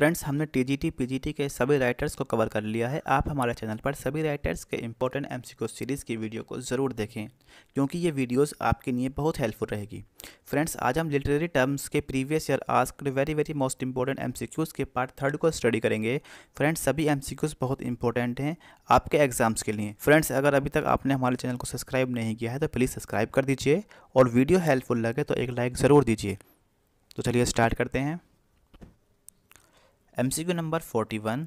Friends हमने T G T P G T के सभी राइटर्स को कवर कर लिया है आप हमारे चैनल पर सभी राइटर्स के इंपॉर्टेंट एम सी सीरीज़ की वीडियो को ज़रूर देखें क्योंकि ये वीडियोस आपके लिए बहुत हेल्पफुल रहेगी फ्रेंड्स आज हम लिटरेरी टर्म्स के प्रीवियस ईयर आज very very most important M के पार्ट थर्ड को स्टडी करेंगे फ्रेंड्स सभी एम बहुत इंपॉर्टेंट हैं आपके एग्जाम्स के लिए फ्रेंड्स अगर अभी तक आपने हमारे चैनल को सब्सक्राइब नहीं किया है तो प्लीज़ सब्सक्राइब कर दीजिए और वीडियो हेल्पफुल लगे तो एक लाइक ज़रूर दीजिए तो चलिए स्टार्ट करते हैं MCQ number forty one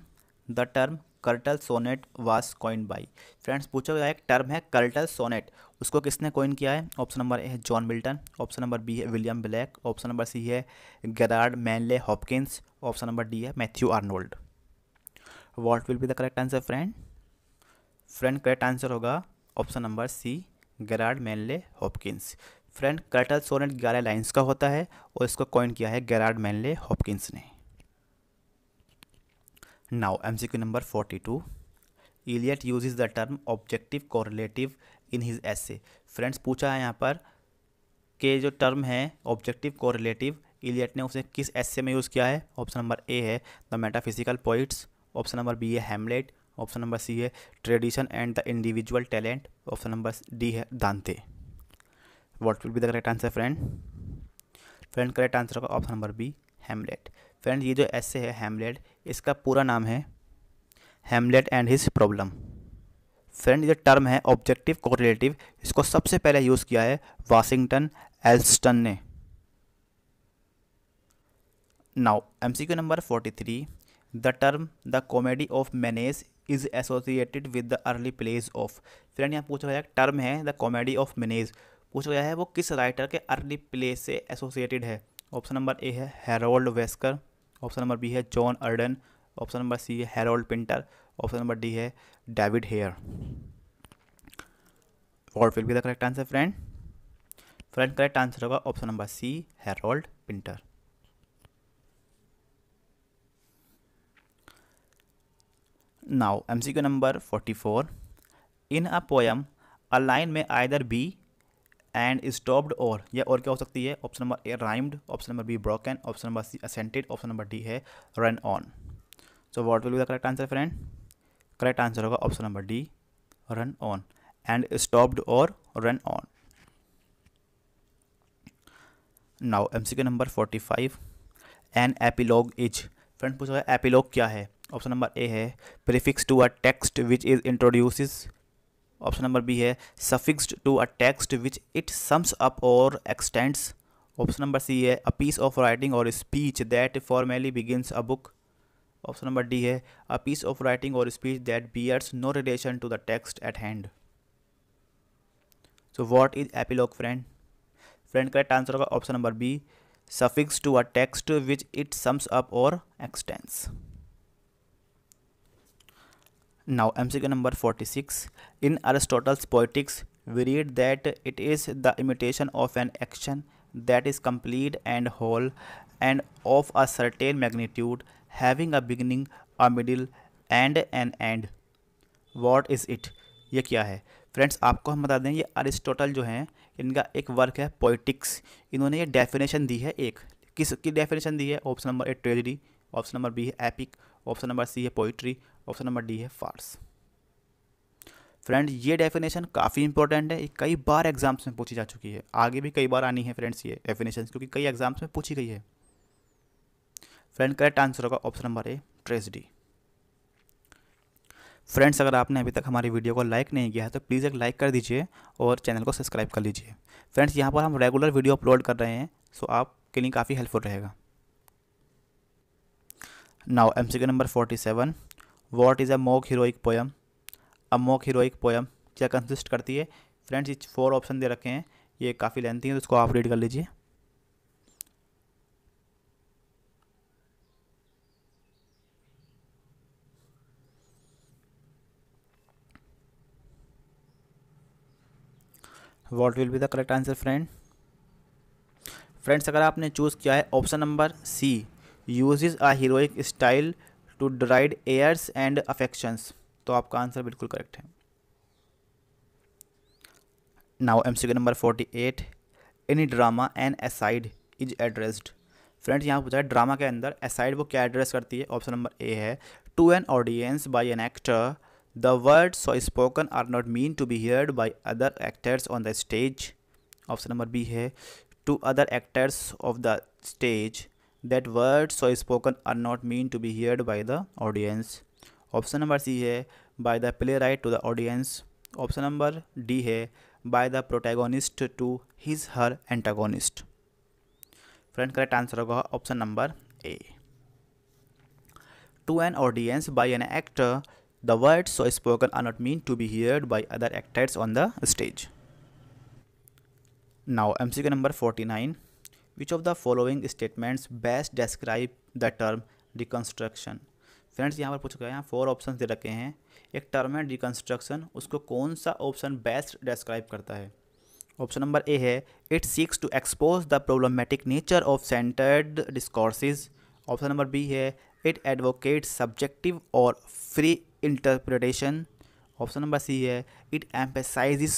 the term curtal sonnet was coin by friends पूछा गया एक टर्म है कर्टल सोनेट उसको किसने कॉइन किया है ऑप्शन नंबर ए है John Milton option number B है William Blake option number C है Gerard Manley Hopkins option number D है Matthew Arnold what will be the correct answer friend friend correct answer होगा option number C Gerard Manley Hopkins friend curtal sonnet ग्यारह lines का होता है और इसको coin किया है गैराड मैनले हॉपकिंस ने now M C Q Now MCQ number 42. Eliot uses the term objective correlative in his essay. Friends पूछा है यहाँ पर के जो टर्म है ऑब्जेक्टिव कोरिलेटिव इलियट ने उसे किस एस्से में यूज़ किया है ऑप्शन नंबर ए है the metaphysical points option number B है हेमलेट ऑप्शन नंबर सी है tradition and the individual talent option number D है Dante what will be the correct answer friend friend correct answer होगा option number B Hamlet friend ये जो ऐसे है Hamlet इसका पूरा नाम है Hamlet and his problem friend ये टर्म है ऑब्जेक्टिव कोरिलेटिव इसको सबसे पहले यूज़ किया है वाशिंगटन एल्स्टन ने now MCQ number forty three the term the comedy of manners is associated with the early plays of friend यहाँ पूछा गया टर्म है द कॉमेडी ऑफ मैनेज पूछा गया है वो किस राइटर के अर्ली प्लेज से एसोसिएटेड है ऑप्शन नंबर ए है Harold Wesker option number B है John Arden option number C है Harold Pinter option number D है डेविड हेयर फिर भी the correct answer friend friend correct answer होगा option number C Harold Pinter now M C Q number forty four in a poem a line में either be end stopped और या और क्या हो सकती है option number A rhymed option number B broken option number C accented option number D है run on so what will be the correct answer friend correct answer होगा option number D run on end stopped और run on now M C Q number forty five an epilogue is friend पूछा है epilogue क्या है option number A है prefix to a text which is introduces option number B है suffixed to a text which it sums up और extends option number C है a piece of writing और speech that formally begins a book option number D है a piece of writing और speech that bears no relation to the text at hand so what is epilogue friend friend correct answer होगा option number B suffix to a text which it sums up और extends Now MCQ number 46. In Aristotle's Poetics, we read that it is the imitation of an action that is complete and whole and of a certain magnitude, having a beginning, a middle and an end. What is it? ये क्या है friends आपको हम बता दें ये Aristotle जो हैं इनका एक वर्क है पोइटिक्स इन्होंने ये डेफिनेशन दी है एक किस की डेफिनेशन दी है option number A tragedy option number B है एपिक ऑप्शन नंबर सी है पोइट्री ऑप्शन नंबर डी है फार्स फ्रेंड्स ये डेफिनेशन काफ़ी इंपॉर्टेंट है ये कई बार एग्जाम्स में पूछी जा चुकी है आगे भी कई बार आनी है फ्रेंड्स ये डेफिनेशन क्योंकि कई एग्जाम्स में पूछी गई है फ्रेंड करेक्ट आंसर होगा option number A tragedy friends अगर आपने अभी तक हमारी वीडियो को लाइक नहीं किया है तो प्लीज़ एक लाइक कर दीजिए और चैनल को सब्सक्राइब कर लीजिए फ्रेंड्स यहाँ पर हम रेगुलर वीडियो अपलोड कर रहे हैं सो आपके लिए काफ़ी हेल्पफुल रहेगा now M C number forty seven what is a mock heroic poem a mock heroic poem क्या कंसिस्ट करती है फ्रेंड्स ये फोर ऑप्शन दे रखे हैं ये काफ़ी लेंथी है तो इसको आप रीड कर लीजिए what will be the correct answer friend friends अगर आपने चूज़ किया है option number C is a heroic style to deride airs and affections तो आपका आंसर बिल्कुल करेक्ट है now M C number forty eight any drama and aside is addressed friends यहाँ पूछा है ड्रामा के अंदर एसाइड वो क्या एड्रेस करती है ऑप्शन नंबर ए है to an audience by an actor the word so spoken are not mean to be heard by other actors on the stage option number B है to other actors of the stage that words so spoken are not mean to be heard by the audience option number C है by the playwright to the audience option number D है by the protagonist to his her antagonist friend correct answer होगा option number A to an audience by an actor the words so spoken are not mean to be heard by other actors on the stage now M C Q number forty nine which of the following statements best describe the term reconstruction friends यहाँ पर पूछ गया यहाँ four option दे रखे हैं एक term है reconstruction उसको कौन सा ऑप्शन बेस्ट डिस्क्राइब करता है ऑप्शन नंबर ए है it seeks to expose the problematic nature of centred discourses option number B है इट एडवोकेट सब्जेक्टिव और free interpretation option number C है it emphasise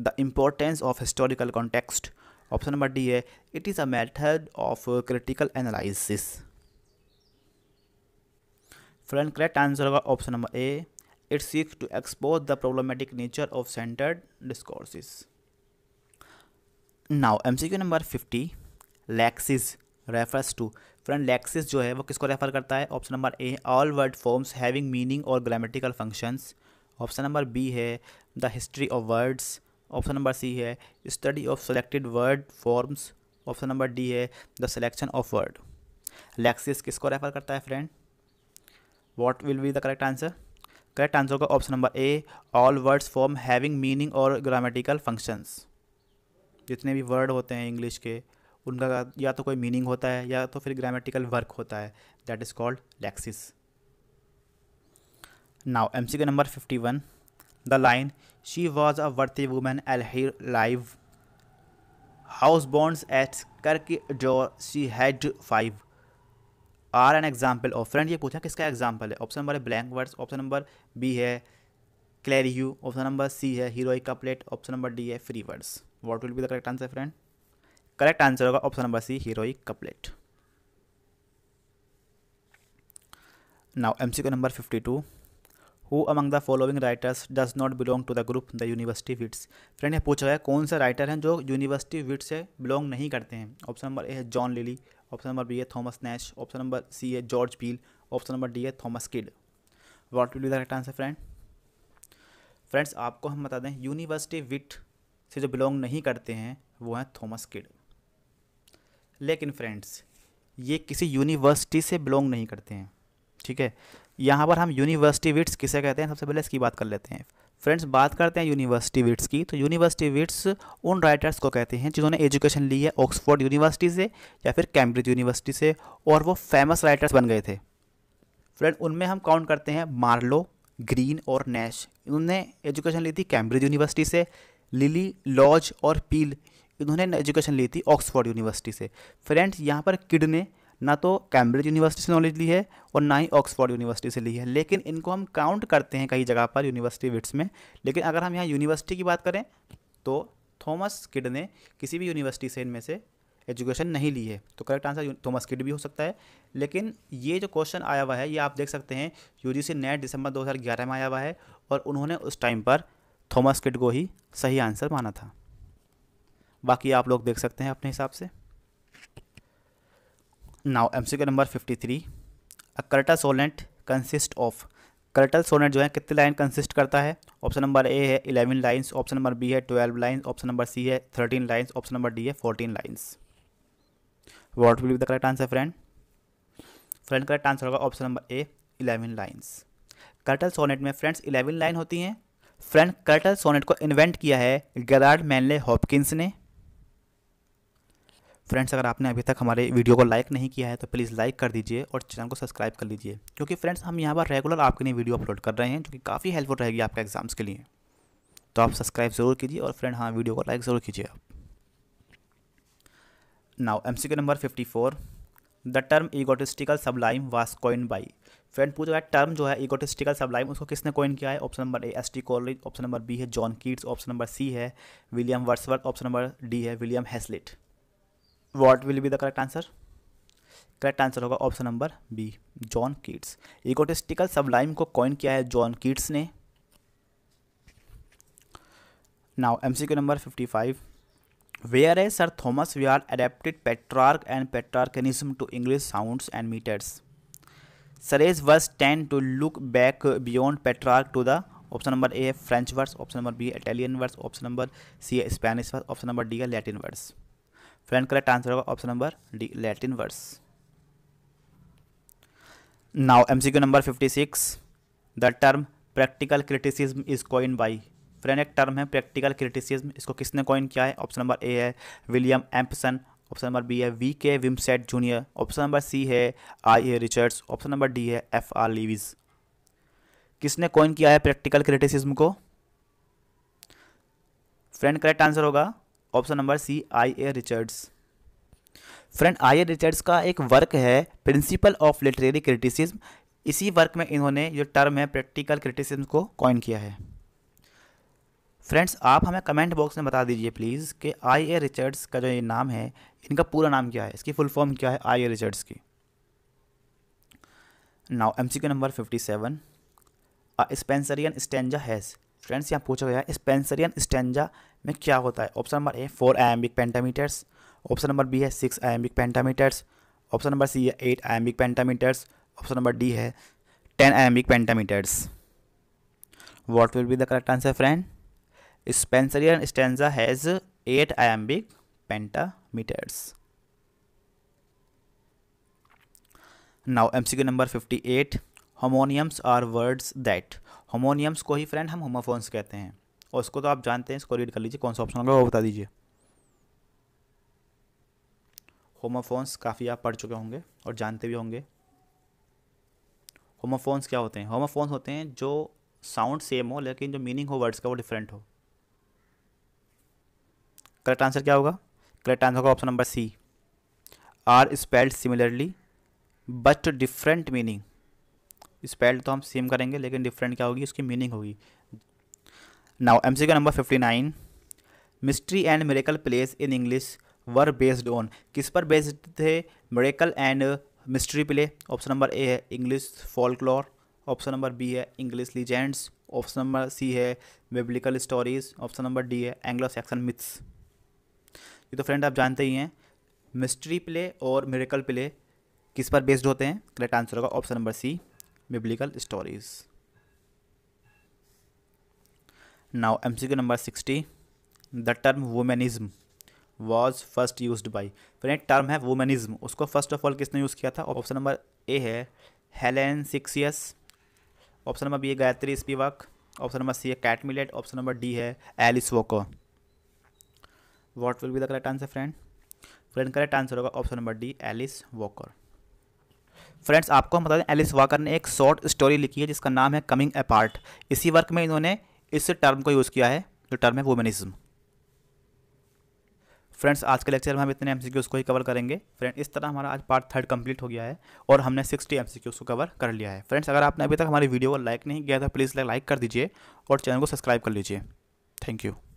the importance of historical context option number D है it is a method of critical analysis friend correct answer होगा option number A it seeks to expose the problematic nature of centred discourses now M C Q number fifty लैक्सिस refers to friend lexis जो है वो किसको refer करता है option number A all word forms having meaning और grammatical functions option number B है the history of words option number C है study of selected word forms option number D है the selection of word lexis किसको refer करता है friend what will be the correct answer correct answer होगा option number A all words form having meaning और grammatical functions जितने भी word होते हैं इंग्लिश के उनका या तो कोई मीनिंग होता है या तो फिर ग्रामेटिकल वर्क होता है that is called lexis now M C Q number fifty one the line She was a worthy woman all her life. Housebound at Kirkjour, she had five. Are an example of friend ये पूछा किसका example है option number है blank words option number B है clerihew option number C है heroic couplet option number D है free words what will be the correct answer friend correct answer होगा option number C heroic couplet now M C number fifty two who among the following writers does not belong to the group the university wits friend ये पूछा गया कौन सा writer हैं जो university विट से belong नहीं करते हैं ऑप्शन नंबर ए है John Lyly option number B है Thomas Nashe option number C है George Peele option number D है Thomas Kyd what will be the right answer friend friends आपको हम बता दें यूनिवर्सिटी विट से जो बिलोंग नहीं करते हैं वो हैं थॉमस किड लेकिन फ्रेंड्स ये किसी यूनिवर्सिटी से बिलोंग नहीं करते हैं ठीक है यहाँ पर हम यूनिवर्सिटी विट्स किसे कहते हैं सबसे पहले इसकी बात कर लेते हैं फ्रेंड्स बात करते हैं यूनिवर्सिटी विट्स की तो यूनिवर्सिटी विट्स उन राइटर्स को कहते हैं जिन्होंने एजुकेशन ली है ऑक्सफोर्ड यूनिवर्सिटी से या फिर कैम्ब्रिज यूनिवर्सिटी से और वो फेमस राइटर्स बन गए थे फ्रेंड उनमें हम काउंट करते हैं मार्लो ग्रीन और नैश इन्होंने एजुकेशन ली थी कैम्ब्रिज यूनिवर्सिटी से लिली लॉज और पील इन्होंने एजुकेशन ली थी ऑक्सफोर्ड यूनिवर्सिटी से फ्रेंड्स यहाँ पर किड ने ना तो कैम्ब्रिज यूनिवर्सिटी से नॉलेज ली है और ना ही ऑक्सफोर्ड यूनिवर्सिटी से ली है लेकिन इनको हम काउंट करते हैं कई जगह पर यूनिवर्सिटी विट्स में लेकिन अगर हम यहाँ यूनिवर्सिटी की बात करें तो थॉमस किड ने किसी भी यूनिवर्सिटी से इनमें से एजुकेशन नहीं ली है तो करेक्ट आंसर थॉमस किड भी हो सकता है लेकिन ये जो क्वेश्चन आया हुआ है ये आप देख सकते हैं यू जी दिसंबर दो में आया हुआ है और उन्होंने उस टाइम पर थॉमस किड को ही सही आंसर माना था बाकी आप लोग देख सकते हैं अपने हिसाब से now MCQ number fifty three a curtal sonnet consist of curtal sonnet जो है कितने लाइन कंसिस्ट करता है ऑप्शन नंबर ए है eleven lines option number B है twelve lines option number C है thirteen lines option number D है fourteen lines what will be the correct answer friend friend correct answer होगा option number A eleven lines curtal sonnet में friends eleven line होती हैं friend curtal sonnet को invent किया है Gerard Manley Hopkins ने friends अगर आपने अभी तक हमारे वीडियो को लाइक नहीं किया है तो प्लीज़ लाइक कर दीजिए और चैनल को सब्सक्राइब कर लीजिए क्योंकि फ्रेंड्स हम यहाँ पर रेगुलर आपके लिए वीडियो अपलोड कर रहे हैं जो कि काफ़ी हेल्पफुल रहेगी आपके एग्जाम्स के लिए तो आप सब्सक्राइब ज़रूर कीजिए और फ्रेंड हाँ वीडियो को लाइक ज़रूर कीजिए आप now M number fifty four the term egotistical sublime was coin by friend पूछ रहा है टर्म जो है इगोटिस्टिकल सबलाइम उसको किसने कॉइन किया है option number A S T Coleridge option number B है John Keats option number C है William Wordsworth option number D है William Hazlitt what will be the correct answer correct answer होगा option number B John Keats egotistical sublime को coin किया है John Keats ने now MCQ number fifty five where a sir Thomas we are adapted Petrarch and Petrarchanism to English sound and metres Surrey's verse tend to look back beyond Petrarch to the option number A है French verse option number B Italian verse option number C है Spanish verse option number D है Latin verse friend correct answer होगा option number D Latin verse now MCQ number fifty six the term practical criticism is coin by friend एक term है practical criticism इसको किसने coin किया है option number A है William Empson option number B है V K Wimsatt junior option number C है I A Richards option number D है एफ आर लीविज किसने कॉइन किया है प्रैक्टिकल क्रिटिसिज्म को फ्रेंड करेक्ट आंसर होगा option number C I A Richards friend I A Richards का एक work है प्रिंसिपल ऑफ लिटरेरी क्रिटिसिज्म इसी वर्क में इन्होंने जो टर्म है प्रैक्टिकल क्रिटिसिज्म को कॉइन किया है फ्रेंड्स आप हमें कमेंट बॉक्स में बता दीजिए प्लीज़ कि आई ए रिचर्ड्स का जो ये नाम है इनका पूरा नाम क्या है इसकी फुल फॉर्म क्या है आई ए रिचर्ड्स की now M C Q number fifty seven Spenserian stanza has friends यहाँ पूछा गया स्पेंसरियन स्टेंजा में क्या होता है option number A four iambic pentameters option number B है six iambic pentameters option number C है eight iambic pentameters option number D है ten iambic pentameters what will be the correct answer friend Spenserian stanza has eight iambic pentameters now M C Q number fifty eight homonyms are words that homonyms को ही friend हम homophones कहते हैं और इसको तो आप जानते हैं इसको रीड कर लीजिए कौन सा ऑप्शन होगा वो बता दीजिए होमोफोन्स काफ़ी आप पढ़ चुके होंगे और जानते भी होंगे होमोफोन्स क्या होते हैं होमोफोन्स होते हैं जो साउंड सेम हो लेकिन जो मीनिंग हो वर्ड्स का वो डिफरेंट हो करेक्ट आंसर क्या होगा करेक्ट आंसर होगा option number C are spelled similarly but different meaning spelled तो हम सेम करेंगे लेकिन डिफरेंट क्या होगी उसकी मीनिंग होगी now number fifty nine mystery and miracle plays in English were based on किस पर बेस्ड थे miracle and mystery play option number A है English folklore option number B है English legends option number C है biblical stories option number D है Anglo Saxon myths ये तो friend आप जानते ही हैं मिस्ट्री प्ले और मेरेकल प्ले किस पर बेस्ड होते हैं करेक्ट आंसर होगा option number C biblical stories now mcq number sixty the term womanism was first use by फिर एक टर्म है वुमेनिज्म उसको फर्स्ट ऑफ ऑल किसने यूज़ किया था ऑप्शन नंबर ए है Helene Cixous option number B है Gayatri Spivak option number C है Kate Millett option number D है Alice Walker what will be the correct answer friend friend correct answer होगा option number D Alice Walker friends आपको हम बता दें Alice walker ने एक शॉर्ट स्टोरी लिखी है जिसका नाम है कमिंग अपार्ट इसी वर्क में इन्होंने इस टर्म को यूज़ किया है जो टर्म है वुमेनिज्म फ्रेंड्स आज के लेक्चर में हम इतने एम सी को ही कवर करेंगे फ्रेंड इस तरह हमारा आज पार्ट थर्ड कंप्लीट हो गया है और हमने सिक्सटी एम सी को कवर कर लिया है फ्रेंड्स अगर आपने अभी तक हमारी वीडियो को लाइक नहीं किया था प्लीज़ लाइक कर दीजिए और चैनल को सब्सक्राइब कर लीजिए थैंक यू